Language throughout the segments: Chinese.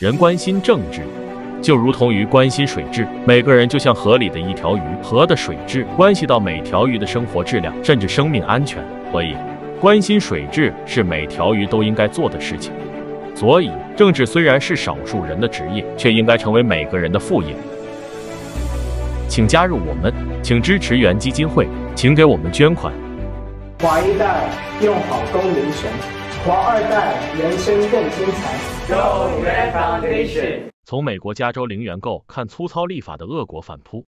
人关心政治，就如同鱼关心水质。每个人就像河里的一条鱼，河的水质关系到每条鱼的生活质量，甚至生命安全。所以，关心水质是每条鱼都应该做的事情。所以，政治虽然是少数人的职业，却应该成为每个人的副业。请加入我们，请支持原基金会，请给我们捐款。华一代，用好公民权。二代，人生更精彩。从美国加州零元购看粗糙立法的恶果反扑。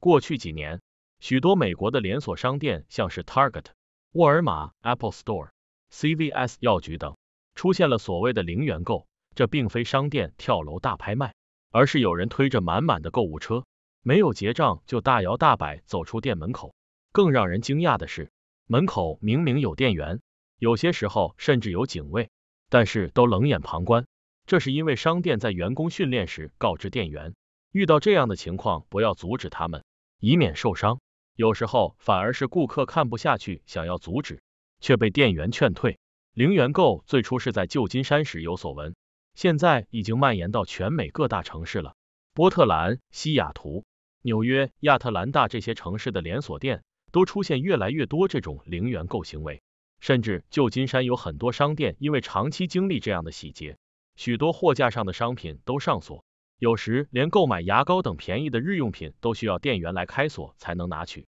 过去几年，许多美国的连锁商店，像是 Target、沃尔玛、Apple Store、CVS 药局等，出现了所谓的零元购。这并非商店跳楼大拍卖，而是有人推着满满的购物车，没有结账就大摇大摆走出店门口。更让人惊讶的是，门口明明有店员。有些时候甚至有警卫，但是都冷眼旁观，这是因为商店在员工训练时告知店员，遇到这样的情况不要阻止他们，以免受伤。有时候反而是顾客看不下去，想要阻止，却被店员劝退。零元购最初是在旧金山时有所闻，现在已经蔓延到全美各大城市了。波特兰、西雅图、纽约、亚特兰大这些城市的连锁店都出现越来越多这种零元购行为。甚至旧金山有很多商店因为长期经历这样的洗劫，许多货架上的商品都上锁，有时连购买牙膏等便宜的日用品都需要店员来开锁才能拿取。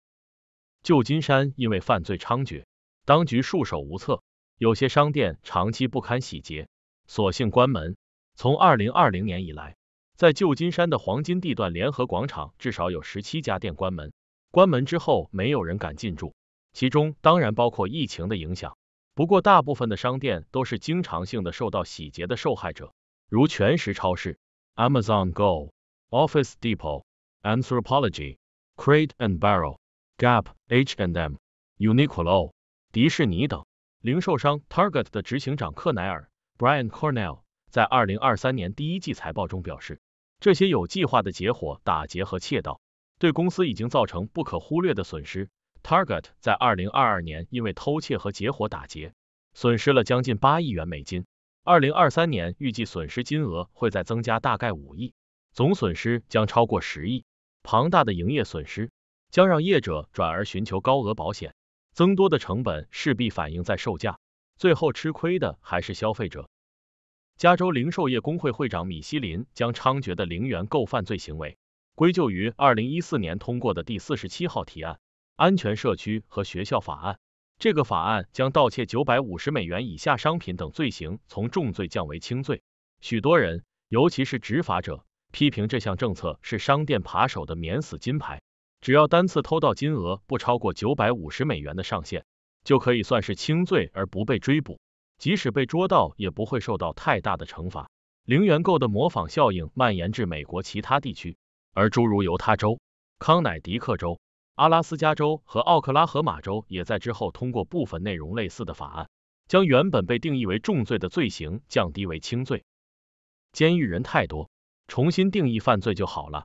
旧金山因为犯罪猖獗，当局束手无策，有些商店长期不堪洗劫，索性关门。从二零二零年以来，在旧金山的黄金地段联合广场，至少有十七家店关门，关门之后没有人敢进驻。其中当然包括疫情的影响，不过大部分的商店都是经常性的受到洗劫的受害者，如全食超市、Amazon Go、Office Depot、Anthropology、Crate and Barrel、Gap、H&M、Uniqlo、迪士尼等。零售商 Target 的执行长克奈尔 （Brian Cornell） 在2023年第一季财报中表示，这些有计划的结伙打劫和窃盗对公司已经造成不可忽略的损失。Target 在二零二二年因为偷窃和结伙打劫，损失了将近八亿元美金。二零二三年预计损失金额会再增加大概五亿，总损失将超过十亿。庞大的营业损失将让业者转而寻求高额保险，增多的成本势必反映在售价，最后吃亏的还是消费者。加州零售业工会会长米西林将猖獗的零元购犯罪行为归咎于二零一四年通过的第四十七号提案。安全社区和学校法案，这个法案将盗窃九百五十美元以下商品等罪行从重罪降为轻罪。许多人，尤其是执法者，批评这项政策是商店扒手的免死金牌。只要单次偷盗金额不超过九百五十美元的上限，就可以算是轻罪而不被追捕。即使被捉到，也不会受到太大的惩罚。零元购的模仿效应蔓延至美国其他地区，而诸如犹他州、康乃狄克州。阿拉斯加州和奥克拉荷马州也在之后通过部分内容类似的法案，将原本被定义为重罪的罪行降低为轻罪。监狱人太多，重新定义犯罪就好了。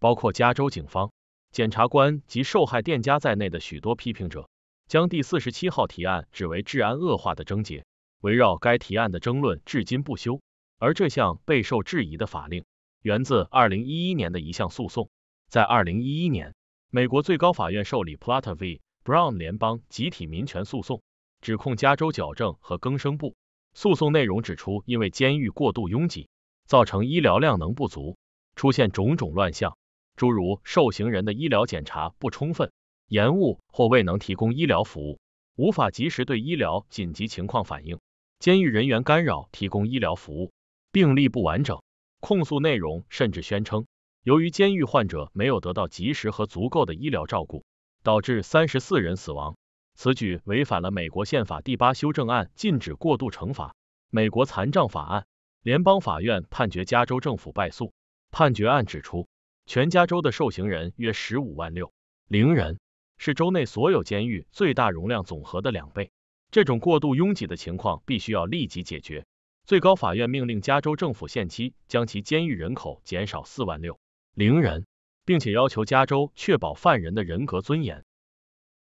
包括加州警方、检察官及受害店家在内的许多批评者，将第四十七号提案指为治安恶化的症结。围绕该提案的争论至今不休，而这项备受质疑的法令源自二零一一年的一项诉讼，在二零一一年。美国最高法院受理 Plata v. Brown 联邦集体民权诉讼，指控加州矫正和更生部。诉讼内容指出，因为监狱过度拥挤，造成医疗量能不足，出现种种乱象，诸如受刑人的医疗检查不充分、延误或未能提供医疗服务，无法及时对医疗紧急情况反应，监狱人员干扰提供医疗服务，病历不完整。控诉内容甚至宣称。由于监狱患者没有得到及时和足够的医疗照顾，导致三十四人死亡。此举违反了美国宪法第八修正案禁止过度惩罚、美国残障法案。联邦法院判决加州政府败诉。判决案指出，全加州的受刑人约十五万六零人，是州内所有监狱最大容量总和的两倍。这种过度拥挤的情况必须要立即解决。最高法院命令加州政府限期将其监狱人口减少四万六。凌人，并且要求加州确保犯人的人格尊严。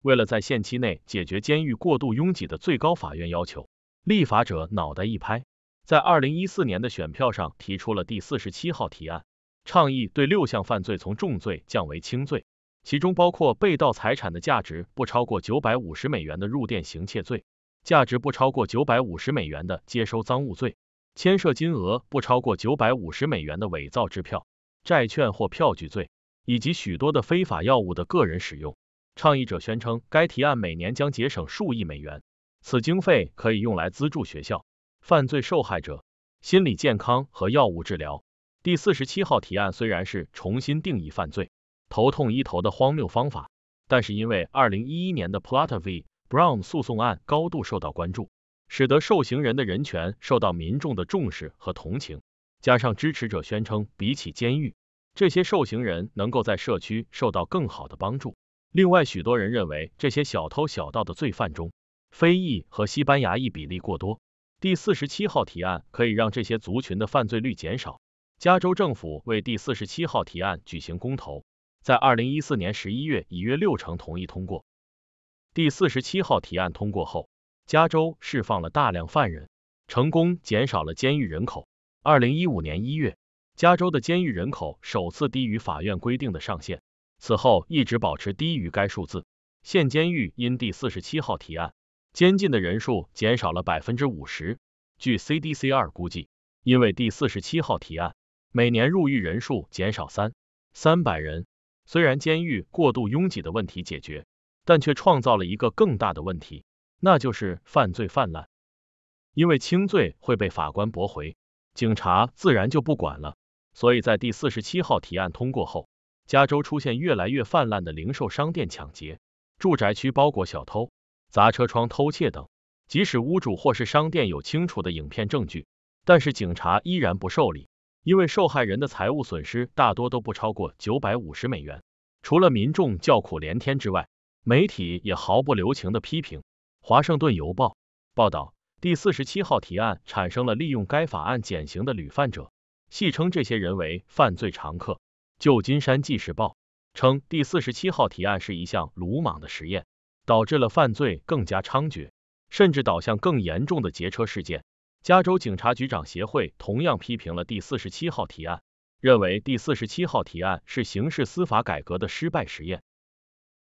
为了在限期内解决监狱过度拥挤的，最高法院要求立法者脑袋一拍，在二零一四年的选票上提出了第四十七号提案倡议，对六项犯罪从重罪降为轻罪，其中包括被盗财产的价值不超过九百五十美元的入店行窃罪，价值不超过九百五十美元的接收赃物罪，牵涉金额不超过九百五十美元的伪造支票。债券或票据罪，以及许多的非法药物的个人使用。倡议者宣称，该提案每年将节省数亿美元，此经费可以用来资助学校、犯罪受害者、心理健康和药物治疗。第四十七号提案虽然是重新定义犯罪、头痛医头的荒谬方法，但是因为二零一一年的 Plata v. Brown 诉讼案高度受到关注，使得受刑人的人权受到民众的重视和同情。加上支持者宣称，比起监狱，这些受刑人能够在社区受到更好的帮助。另外，许多人认为这些小偷小盗的罪犯中，非裔和西班牙裔比例过多。第四十七号提案可以让这些族群的犯罪率减少。加州政府为第四十七号提案举行公投，在二零一四年十一月，已约六成同意通过。第四十七号提案通过后，加州释放了大量犯人，成功减少了监狱人口。二零一五年一月，加州的监狱人口首次低于法院规定的上限，此后一直保持低于该数字。现监狱因第四十七号提案，监禁的人数减少了百分之五十。据 CDC 二估计，因为第四十七号提案，每年入狱人数减少三三百人。虽然监狱过度拥挤的问题解决，但却创造了一个更大的问题，那就是犯罪泛滥。因为轻罪会被法官驳回。警察自然就不管了，所以在第四十七号提案通过后，加州出现越来越泛滥的零售商店抢劫、住宅区包裹小偷、砸车窗偷窃等。即使屋主或是商店有清楚的影片证据，但是警察依然不受理，因为受害人的财务损失大多都不超过九百五十美元。除了民众叫苦连天之外，媒体也毫不留情的批评。《华盛顿邮报》报道。第四十七号提案产生了利用该法案减刑的屡犯者，戏称这些人为犯罪常客。旧金山纪事报称，第四十七号提案是一项鲁莽的实验，导致了犯罪更加猖獗，甚至导向更严重的劫车事件。加州警察局长协会同样批评了第四十七号提案，认为第四十七号提案是刑事司法改革的失败实验。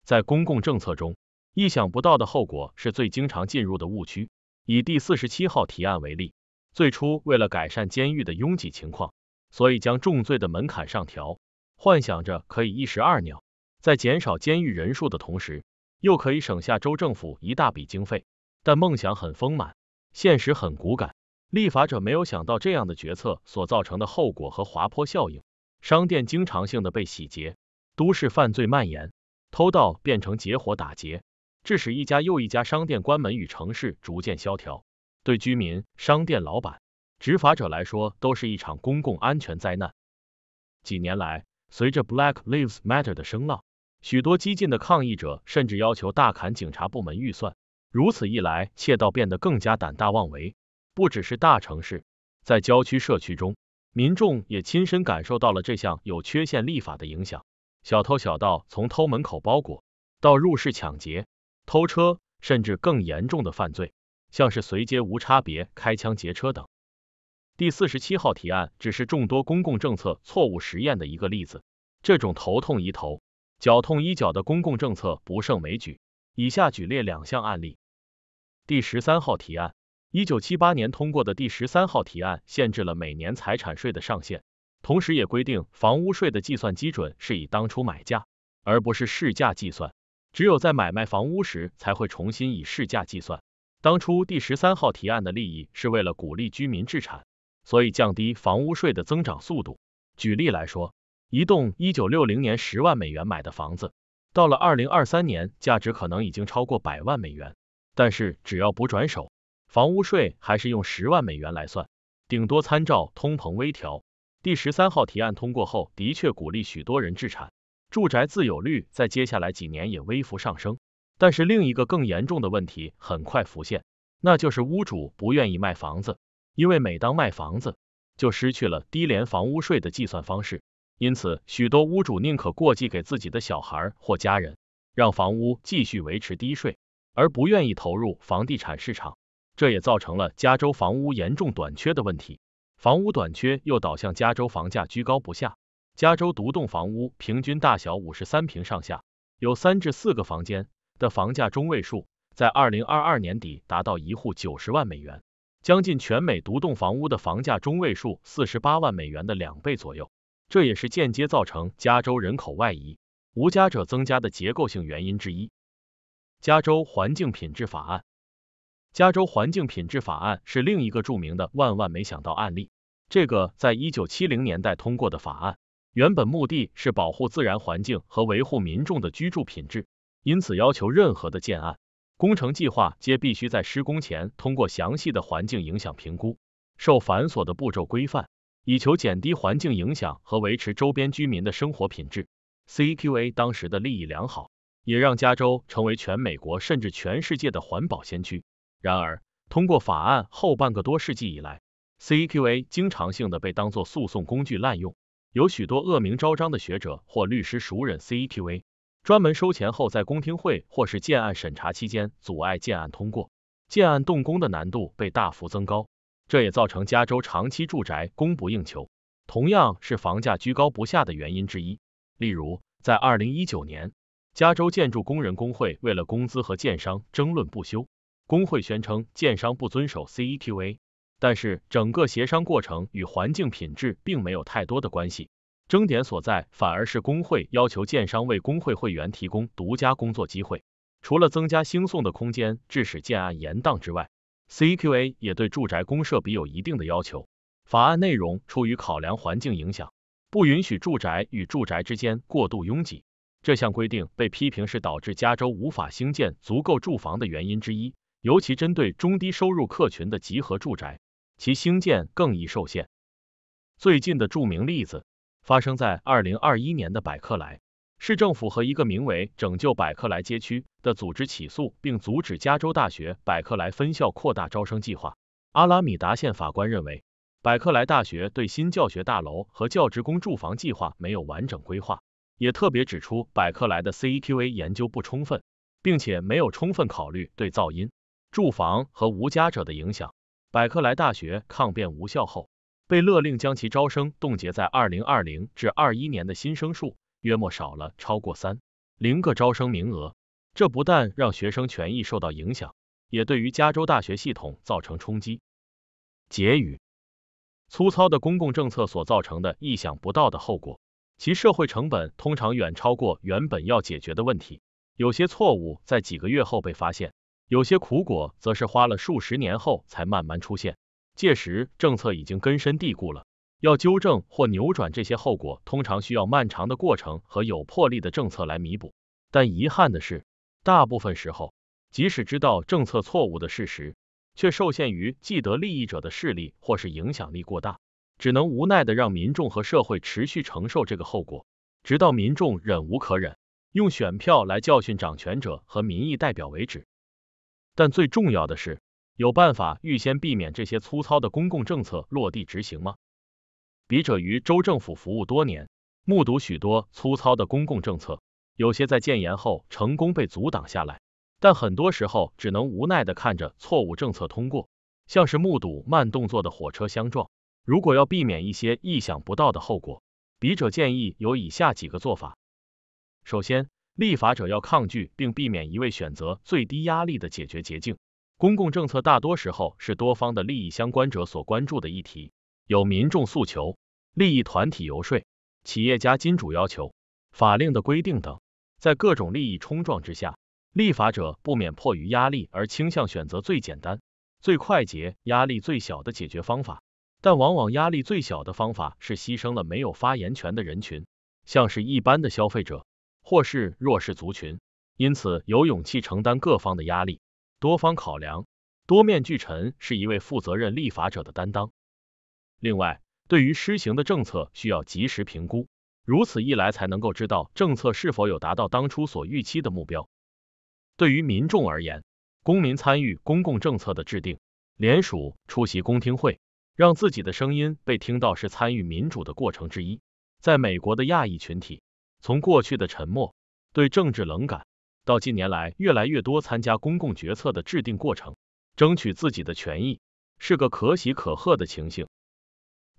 在公共政策中，意想不到的后果是最经常进入的误区。以第四十七号提案为例，最初为了改善监狱的拥挤情况，所以将重罪的门槛上调，幻想着可以一石二鸟，在减少监狱人数的同时，又可以省下周政府一大笔经费。但梦想很丰满，现实很骨感。立法者没有想到这样的决策所造成的后果和滑坡效应：商店经常性的被洗劫，都市犯罪蔓延，偷盗变成结伙打劫。致使一家又一家商店关门，与城市逐渐萧条。对居民、商店老板、执法者来说，都是一场公共安全灾难。几年来，随着 Black Lives Matter 的声浪，许多激进的抗议者甚至要求大砍警察部门预算。如此一来，窃盗变得更加胆大妄为。不只是大城市，在郊区社区中，民众也亲身感受到了这项有缺陷立法的影响。小偷小盗从偷门口包裹到入室抢劫。偷车，甚至更严重的犯罪，像是随街无差别开枪劫车等。第四十七号提案只是众多公共政策错误实验的一个例子，这种头痛医头、脚痛医脚的公共政策不胜枚举。以下举列两项案例：第十三号提案，一九七八年通过的第十三号提案限制了每年财产税的上限，同时也规定房屋税的计算基准是以当初买价，而不是市价计算。只有在买卖房屋时才会重新以市价计算。当初第十三号提案的利益是为了鼓励居民置产，所以降低房屋税的增长速度。举例来说，一栋一九六零年十万美元买的房子，到了二零二三年价值可能已经超过百万美元，但是只要不转手，房屋税还是用十万美元来算，顶多参照通膨微调。第十三号提案通过后，的确鼓励许多人置产。住宅自有率在接下来几年也微幅上升，但是另一个更严重的问题很快浮现，那就是屋主不愿意卖房子，因为每当卖房子，就失去了低廉房屋税的计算方式。因此，许多屋主宁可过继给自己的小孩或家人，让房屋继续维持低税，而不愿意投入房地产市场。这也造成了加州房屋严重短缺的问题，房屋短缺又导向加州房价居高不下。加州独栋房屋平均大小五十三平上下，有三至四个房间的房价中位数在二零二二年底达到一户九十万美元，将近全美独栋房屋的房价中位数四十八万美元的两倍左右。这也是间接造成加州人口外移、无家者增加的结构性原因之一。加州环境品质法案，加州环境品质法案是另一个著名的万万没想到案例。这个在一九七零年代通过的法案。原本目的是保护自然环境和维护民众的居住品质，因此要求任何的建案、工程计划皆必须在施工前通过详细的环境影响评估，受繁琐的步骤规范，以求减低环境影响和维持周边居民的生活品质。CQA 当时的利益良好，也让加州成为全美国甚至全世界的环保先驱。然而，通过法案后半个多世纪以来，CQA 经常性的被当作诉讼工具滥用。有许多恶名昭彰的学者或律师熟人 CEQA，专门收钱后在公听会或是建案审查期间阻碍建案通过，建案动工的难度被大幅增高，这也造成加州长期住宅供不应求，同样是房价居高不下的原因之一。例如，在二零一九年，加州建筑工人工会为了工资和建商争论不休，工会宣称建商不遵守 CEQA。但是整个协商过程与环境品质并没有太多的关系，争点所在反而是工会要求建商为工会会员提供独家工作机会。除了增加兴讼的空间，致使建案延宕之外，CQA 也对住宅公社比有一定的要求。法案内容出于考量环境影响，不允许住宅与住宅之间过度拥挤。这项规定被批评是导致加州无法兴建足够住房的原因之一，尤其针对中低收入客群的集合住宅。其兴建更易受限。最近的著名例子发生在2021年的百克莱市政府和一个名为“拯救百克莱街区”的组织起诉并阻止加州大学百克莱分校扩大招生计划。阿拉米达县法官认为，百克莱大学对新教学大楼和教职工住房计划没有完整规划，也特别指出百克莱的 CEQA 研究不充分，并且没有充分考虑对噪音、住房和无家者的影响。百克莱大学抗辩无效后，被勒令将其招生冻结，在二零二零至二一年的新生数约莫少了超过三零个招生名额。这不但让学生权益受到影响，也对于加州大学系统造成冲击。结语：粗糙的公共政策所造成的意想不到的后果，其社会成本通常远超过原本要解决的问题。有些错误在几个月后被发现。有些苦果则是花了数十年后才慢慢出现，届时政策已经根深蒂固了。要纠正或扭转这些后果，通常需要漫长的过程和有魄力的政策来弥补。但遗憾的是，大部分时候，即使知道政策错误的事实，却受限于既得利益者的势力或是影响力过大，只能无奈的让民众和社会持续承受这个后果，直到民众忍无可忍，用选票来教训掌权者和民意代表为止。但最重要的是，有办法预先避免这些粗糙的公共政策落地执行吗？笔者于州政府服务多年，目睹许多粗糙的公共政策，有些在建言后成功被阻挡下来，但很多时候只能无奈的看着错误政策通过，像是目睹慢动作的火车相撞。如果要避免一些意想不到的后果，笔者建议有以下几个做法：首先，立法者要抗拒并避免一味选择最低压力的解决捷径。公共政策大多时候是多方的利益相关者所关注的议题，有民众诉求、利益团体游说、企业家金主要求、法令的规定等。在各种利益冲撞之下，立法者不免迫于压力而倾向选择最简单、最快捷、压力最小的解决方法。但往往压力最小的方法是牺牲了没有发言权的人群，像是一般的消费者。或是弱势族群，因此有勇气承担各方的压力，多方考量，多面俱陈是一位负责任立法者的担当。另外，对于施行的政策需要及时评估，如此一来才能够知道政策是否有达到当初所预期的目标。对于民众而言，公民参与公共政策的制定，联署、出席公听会，让自己的声音被听到，是参与民主的过程之一。在美国的亚裔群体。从过去的沉默、对政治冷感，到近年来越来越多参加公共决策的制定过程，争取自己的权益，是个可喜可贺的情形。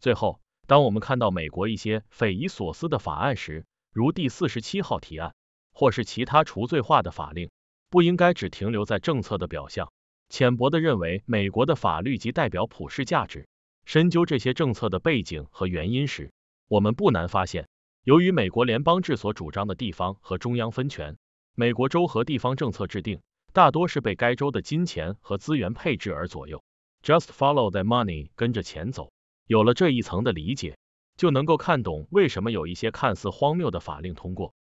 最后，当我们看到美国一些匪夷所思的法案时，如第四十七号提案，或是其他除罪化的法令，不应该只停留在政策的表象，浅薄的认为美国的法律即代表普世价值。深究这些政策的背景和原因时，我们不难发现。由于美国联邦制所主张的地方和中央分权，美国州和地方政策制定大多是被该州的金钱和资源配置而左右，just follow the money，跟着钱走。有了这一层的理解，就能够看懂为什么有一些看似荒谬的法令通过。